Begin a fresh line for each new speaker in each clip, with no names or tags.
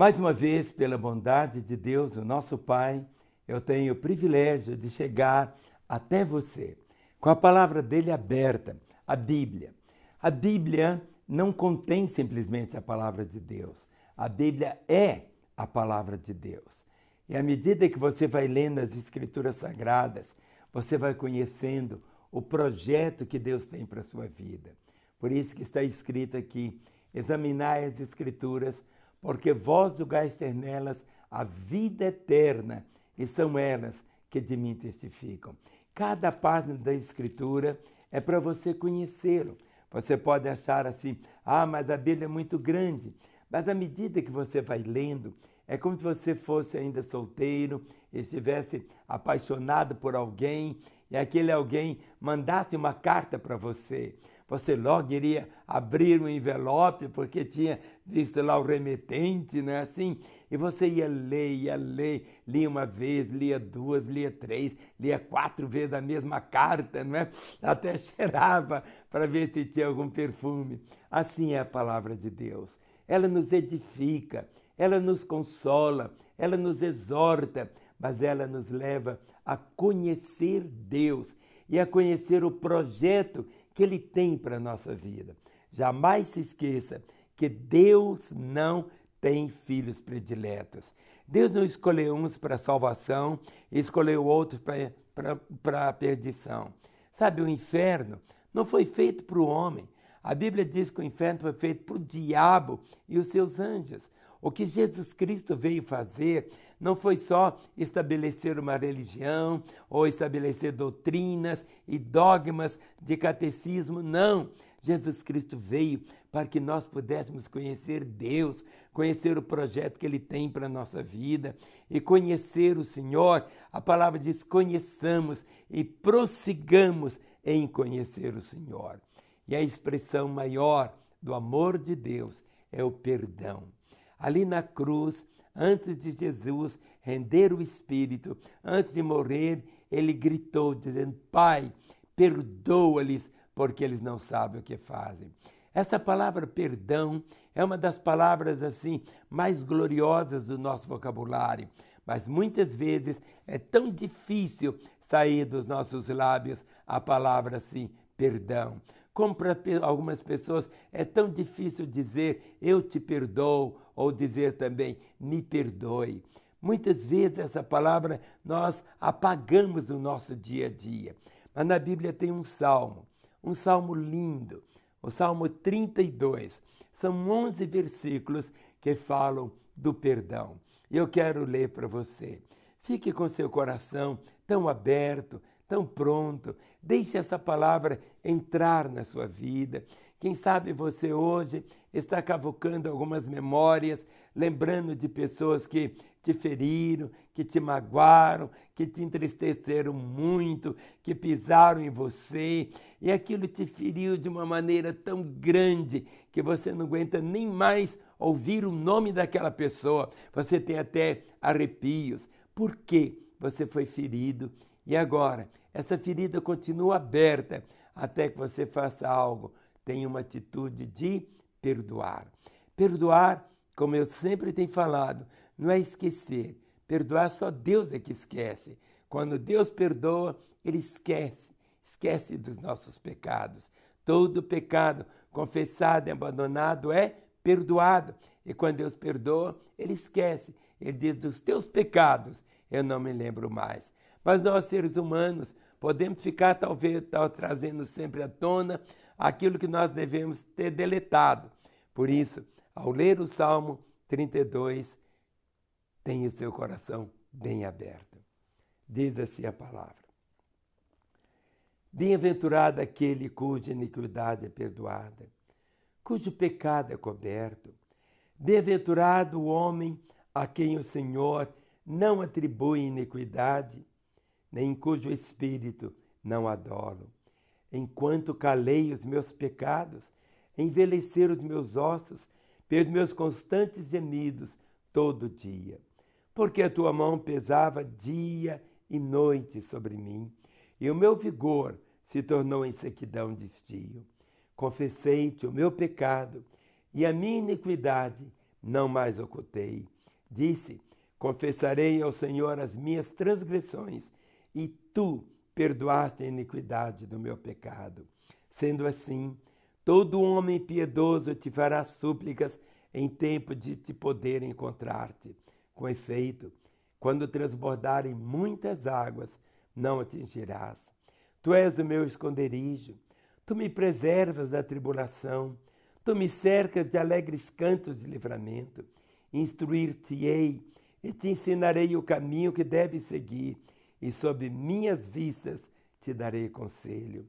Mais uma vez, pela bondade de Deus, o nosso Pai, eu tenho o privilégio de chegar até você com a palavra dele aberta, a Bíblia. A Bíblia não contém simplesmente a palavra de Deus. A Bíblia é a palavra de Deus. E à medida que você vai lendo as Escrituras Sagradas, você vai conhecendo o projeto que Deus tem para a sua vida. Por isso que está escrito aqui: examinai as Escrituras porque vós julgastes nelas a vida eterna, e são elas que de mim testificam. Cada página da Escritura é para você conhecê-lo. Você pode achar assim, ah, mas a Bíblia é muito grande. Mas à medida que você vai lendo é como se você fosse ainda solteiro, estivesse apaixonado por alguém e aquele alguém mandasse uma carta para você. Você logo iria abrir um envelope porque tinha visto lá o remetente, não é assim? E você ia ler, ia ler, lia uma vez, lia duas, lia três, lia quatro vezes a mesma carta, não é? Até cheirava para ver se tinha algum perfume. Assim é a palavra de Deus. Ela nos edifica, ela nos consola, ela nos exorta, mas ela nos leva a conhecer Deus e a conhecer o projeto que Ele tem para a nossa vida. Jamais se esqueça que Deus não tem filhos prediletos. Deus não escolheu uns para a salvação e escolheu outros para a perdição. Sabe, o inferno não foi feito para o homem. A Bíblia diz que o inferno foi feito para o diabo e os seus anjos. O que Jesus Cristo veio fazer não foi só estabelecer uma religião ou estabelecer doutrinas e dogmas de catecismo, não. Jesus Cristo veio para que nós pudéssemos conhecer Deus, conhecer o projeto que Ele tem para a nossa vida e conhecer o Senhor. A palavra diz: conheçamos e prossigamos em conhecer o Senhor. E a expressão maior do amor de Deus é o perdão. Ali na cruz, antes de Jesus render o espírito, antes de morrer, ele gritou, dizendo: Pai, perdoa-lhes, porque eles não sabem o que fazem. Essa palavra perdão é uma das palavras assim mais gloriosas do nosso vocabulário, mas muitas vezes é tão difícil sair dos nossos lábios a palavra assim, perdão. Como para algumas pessoas é tão difícil dizer eu te perdoo ou dizer também me perdoe. Muitas vezes essa palavra nós apagamos no nosso dia a dia. Mas na Bíblia tem um salmo, um salmo lindo, o Salmo 32. São 11 versículos que falam do perdão. Eu quero ler para você. Fique com seu coração tão aberto, tão pronto. Deixe essa palavra entrar na sua vida. Quem sabe você hoje está cavocando algumas memórias, lembrando de pessoas que te feriram, que te magoaram, que te entristeceram muito, que pisaram em você, e aquilo te feriu de uma maneira tão grande que você não aguenta nem mais ouvir o nome daquela pessoa. Você tem até arrepios. Por quê? Você foi ferido e agora, essa ferida continua aberta até que você faça algo. Tenha uma atitude de perdoar. Perdoar, como eu sempre tenho falado, não é esquecer. Perdoar só Deus é que esquece. Quando Deus perdoa, ele esquece, esquece dos nossos pecados. Todo pecado confessado e abandonado é perdoado. E quando Deus perdoa, ele esquece. Ele diz: Dos teus pecados eu não me lembro mais. Mas nós, seres humanos, podemos ficar talvez trazendo sempre à tona aquilo que nós devemos ter deletado. Por isso, ao ler o Salmo 32, tenha o seu coração bem aberto. Diz assim a palavra: Bem-aventurado aquele cuja iniquidade é perdoada, cujo pecado é coberto. Bem-aventurado o homem a quem o Senhor não atribui iniquidade nem cujo espírito não adoro. Enquanto calei os meus pecados, envelheceram os meus ossos pelos meus constantes gemidos todo dia. Porque a tua mão pesava dia e noite sobre mim, e o meu vigor se tornou em sequidão de estio. Confessei-te o meu pecado e a minha iniquidade não mais ocultei. Disse: Confessarei ao Senhor as minhas transgressões e tu perdoaste a iniquidade do meu pecado. Sendo assim, todo homem piedoso te fará súplicas em tempo de te poder encontrar-te. Com efeito, quando transbordarem muitas águas, não atingirás. Tu és o meu esconderijo, tu me preservas da tribulação, tu me cercas de alegres cantos de livramento. Instruir-te-ei e te ensinarei o caminho que deves seguir e sob minhas vistas te darei conselho.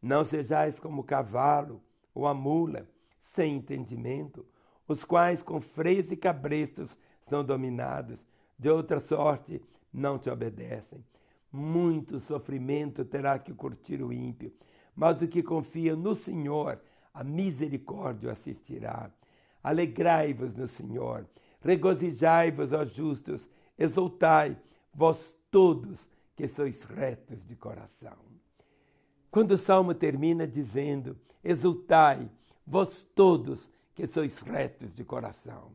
Não sejais como o cavalo ou a mula, sem entendimento, os quais com freios e cabrestos são dominados, de outra sorte não te obedecem. Muito sofrimento terá que curtir o ímpio, mas o que confia no Senhor, a misericórdia o assistirá. Alegrai-vos no Senhor, regozijai-vos, ó justos, exultai, vós todos que sois retos de coração. Quando o salmo termina dizendo: Exultai, vós todos que sois retos de coração.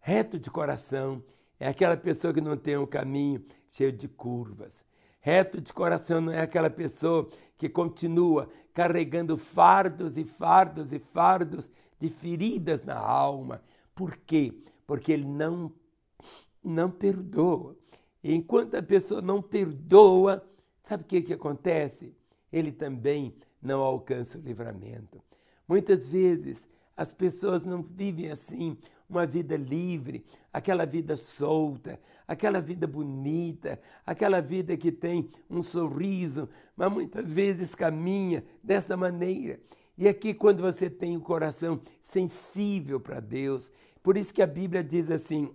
Reto de coração é aquela pessoa que não tem um caminho cheio de curvas. Reto de coração não é aquela pessoa que continua carregando fardos e fardos e fardos de feridas na alma. Por quê? Porque ele não, não perdoa. Enquanto a pessoa não perdoa, sabe o que, que acontece? Ele também não alcança o livramento. Muitas vezes as pessoas não vivem assim uma vida livre, aquela vida solta, aquela vida bonita, aquela vida que tem um sorriso, mas muitas vezes caminha dessa maneira. E aqui, quando você tem o um coração sensível para Deus, por isso que a Bíblia diz assim: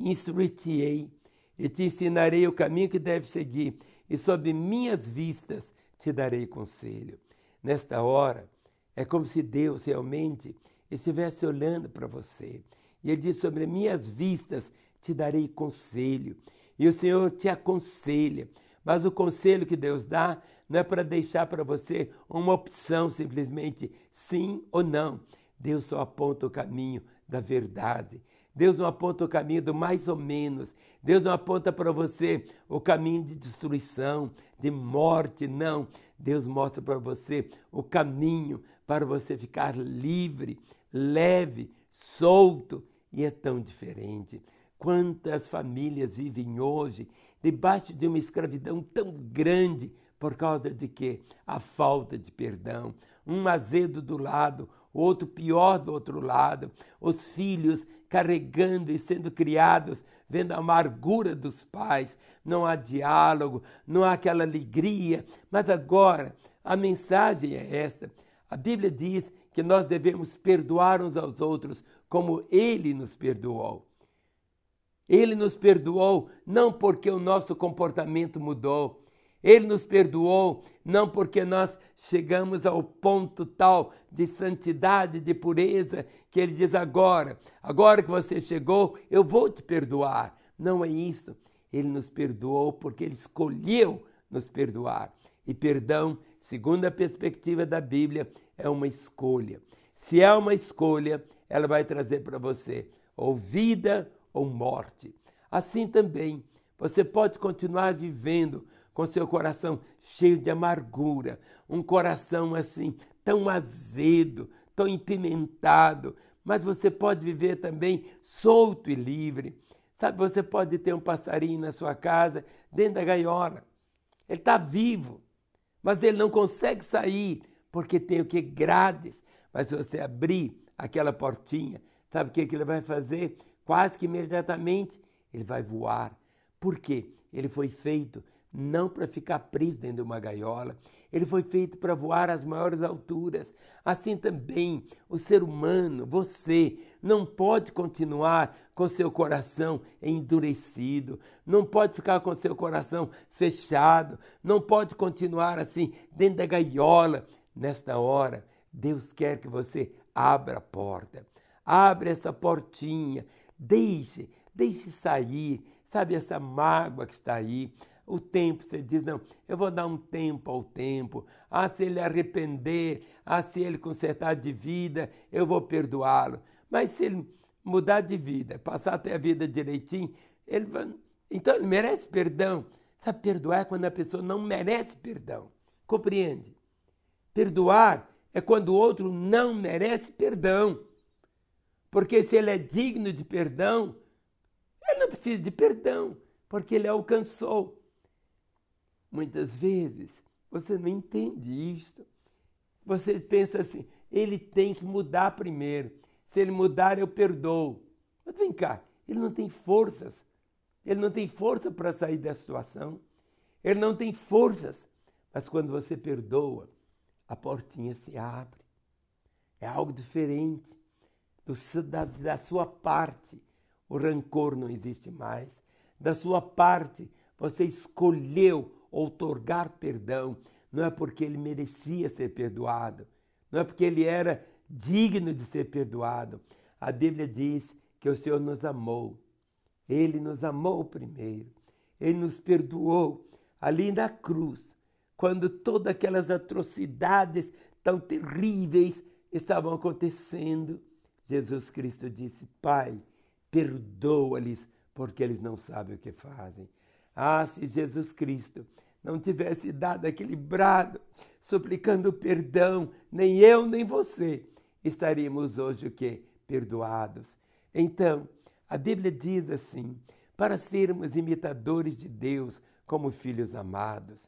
instruí-te-ei e te ensinarei o caminho que deve seguir, e sob minhas vistas te darei conselho. Nesta hora, é como se Deus realmente estivesse olhando para você. E ele diz: Sobre minhas vistas te darei conselho. E o Senhor te aconselha. Mas o conselho que Deus dá não é para deixar para você uma opção simplesmente sim ou não. Deus só aponta o caminho da verdade. Deus não aponta o caminho do mais ou menos. Deus não aponta para você o caminho de destruição, de morte, não. Deus mostra para você o caminho para você ficar livre, leve, solto. E é tão diferente. Quantas famílias vivem hoje debaixo de uma escravidão tão grande por causa de quê? A falta de perdão. Um azedo do lado, o outro pior do outro lado. Os filhos carregando e sendo criados, vendo a amargura dos pais, não há diálogo, não há aquela alegria. Mas agora, a mensagem é esta. A Bíblia diz que nós devemos perdoar uns aos outros como ele nos perdoou. Ele nos perdoou não porque o nosso comportamento mudou, ele nos perdoou não porque nós chegamos ao ponto tal de santidade, de pureza, que ele diz agora, agora que você chegou, eu vou te perdoar. Não é isso. Ele nos perdoou porque ele escolheu nos perdoar. E perdão, segundo a perspectiva da Bíblia, é uma escolha. Se é uma escolha, ela vai trazer para você ou vida ou morte. Assim também, você pode continuar vivendo com seu coração cheio de amargura, um coração assim tão azedo, tão impimentado. mas você pode viver também solto e livre. Sabe, você pode ter um passarinho na sua casa, dentro da gaiola. Ele está vivo, mas ele não consegue sair porque tem o que? Grades. Mas se você abrir aquela portinha, sabe o que, que ele vai fazer? Quase que imediatamente ele vai voar. Por quê? Ele foi feito não para ficar preso dentro de uma gaiola. Ele foi feito para voar às maiores alturas. Assim também, o ser humano, você, não pode continuar com seu coração endurecido, não pode ficar com seu coração fechado, não pode continuar assim dentro da gaiola. Nesta hora, Deus quer que você abra a porta. Abre essa portinha, deixe, deixe sair, sabe essa mágoa que está aí, o tempo, você diz, não, eu vou dar um tempo ao tempo. Ah, se ele arrepender, ah, se ele consertar de vida, eu vou perdoá-lo. Mas se ele mudar de vida, passar até a vida direitinho, ele vai... então ele merece perdão. Sabe, perdoar é quando a pessoa não merece perdão. Compreende? Perdoar é quando o outro não merece perdão. Porque se ele é digno de perdão, ele não precisa de perdão, porque ele alcançou. Muitas vezes você não entende isto. Você pensa assim: ele tem que mudar primeiro. Se ele mudar, eu perdoo. Mas vem cá, ele não tem forças. Ele não tem força para sair da situação. Ele não tem forças. Mas quando você perdoa, a portinha se abre. É algo diferente. Do, da, da sua parte, o rancor não existe mais. Da sua parte, você escolheu outorgar perdão, não é porque ele merecia ser perdoado, não é porque ele era digno de ser perdoado. A Bíblia diz que o Senhor nos amou. Ele nos amou primeiro. Ele nos perdoou ali na cruz, quando todas aquelas atrocidades tão terríveis estavam acontecendo. Jesus Cristo disse: Pai, perdoa-lhes, porque eles não sabem o que fazem. Ah, se Jesus Cristo não tivesse dado aquele brado suplicando perdão, nem eu nem você estaríamos hoje o quê? Perdoados. Então, a Bíblia diz assim: para sermos imitadores de Deus como filhos amados.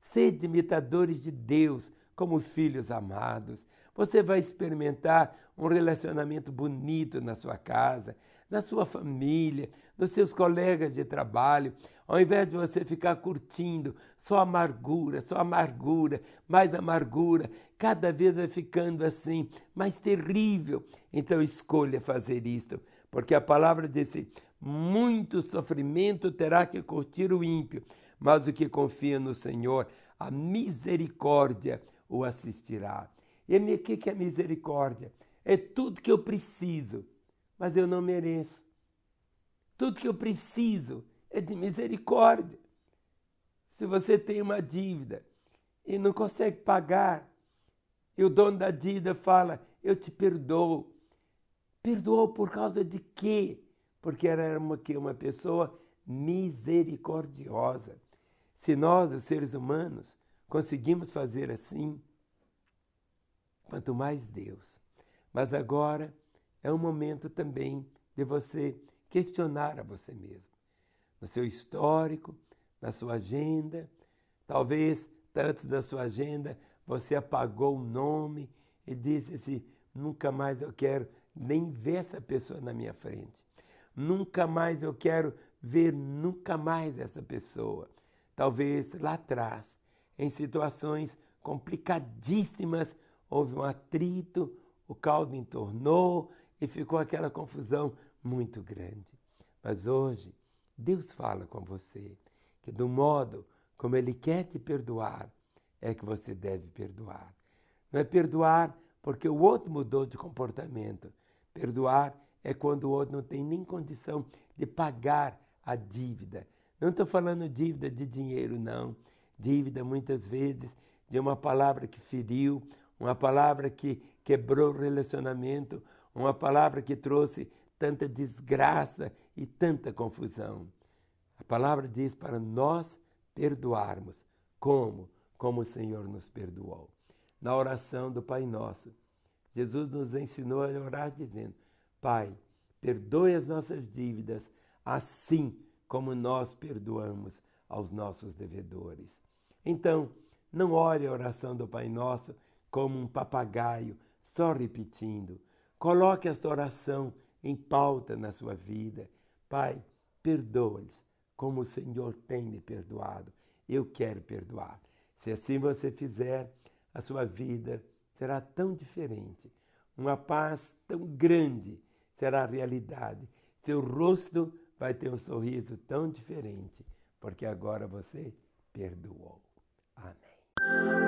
Sede imitadores de Deus como filhos amados. Você vai experimentar um relacionamento bonito na sua casa da sua família, dos seus colegas de trabalho, ao invés de você ficar curtindo só amargura, só amargura, mais amargura, cada vez vai ficando assim, mais terrível. Então escolha fazer isto, porque a palavra disse: assim, muito sofrimento terá que curtir o ímpio, mas o que confia no Senhor, a misericórdia o assistirá. E o que é misericórdia? É tudo que eu preciso mas eu não mereço. Tudo que eu preciso é de misericórdia. Se você tem uma dívida e não consegue pagar, e o dono da dívida fala: Eu te perdoo. Perdoou por causa de quê? Porque era uma, que uma pessoa misericordiosa. Se nós, os seres humanos, conseguimos fazer assim, quanto mais Deus. Mas agora é um momento também de você questionar a você mesmo, no seu histórico, na sua agenda. Talvez, antes da sua agenda, você apagou o nome e disse assim: nunca mais eu quero nem ver essa pessoa na minha frente. Nunca mais eu quero ver nunca mais essa pessoa. Talvez lá atrás, em situações complicadíssimas, houve um atrito, o caldo entornou e ficou aquela confusão muito grande. Mas hoje, Deus fala com você que do modo como Ele quer te perdoar, é que você deve perdoar. Não é perdoar porque o outro mudou de comportamento. Perdoar é quando o outro não tem nem condição de pagar a dívida. Não estou falando dívida de dinheiro, não. Dívida, muitas vezes, de uma palavra que feriu, uma palavra que quebrou o relacionamento, uma palavra que trouxe tanta desgraça e tanta confusão. A palavra diz para nós perdoarmos. Como? Como o Senhor nos perdoou. Na oração do Pai Nosso, Jesus nos ensinou a orar dizendo: Pai, perdoe as nossas dívidas, assim como nós perdoamos aos nossos devedores. Então, não ore a oração do Pai Nosso como um papagaio, só repetindo. Coloque esta oração em pauta na sua vida. Pai, perdoa-lhes como o Senhor tem me perdoado. Eu quero perdoar. Se assim você fizer, a sua vida será tão diferente. Uma paz tão grande será a realidade. Seu rosto vai ter um sorriso tão diferente, porque agora você perdoou. Amém.